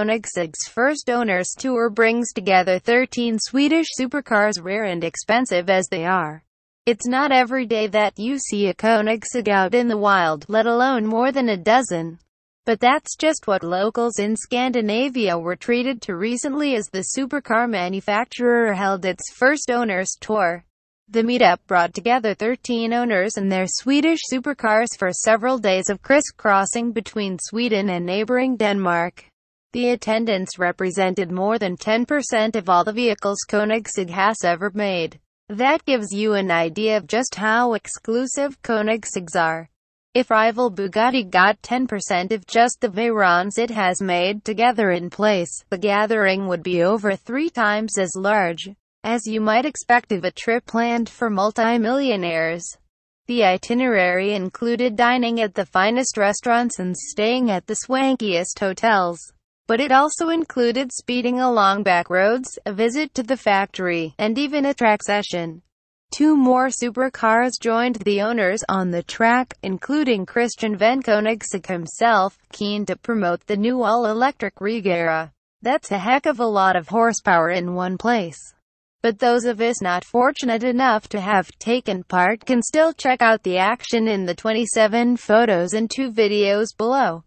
Koenigsegg's first owner's tour brings together 13 Swedish supercars rare and expensive as they are. It's not every day that you see a Koenigsegg out in the wild, let alone more than a dozen. But that's just what locals in Scandinavia were treated to recently as the supercar manufacturer held its first owner's tour. The meetup brought together 13 owners and their Swedish supercars for several days of crisscrossing between Sweden and neighboring Denmark. The attendance represented more than 10% of all the vehicles Koenigsegg has ever made. That gives you an idea of just how exclusive Koenigsegs are. If rival Bugatti got 10% of just the Veyrons it has made together in place, the gathering would be over three times as large, as you might expect of a trip planned for multimillionaires. The itinerary included dining at the finest restaurants and staying at the swankiest hotels but it also included speeding along back roads, a visit to the factory, and even a track session. Two more supercars joined the owners on the track, including Christian Van Koenigsegg himself, keen to promote the new all-electric Regera. That's a heck of a lot of horsepower in one place. But those of us not fortunate enough to have taken part can still check out the action in the 27 photos and two videos below.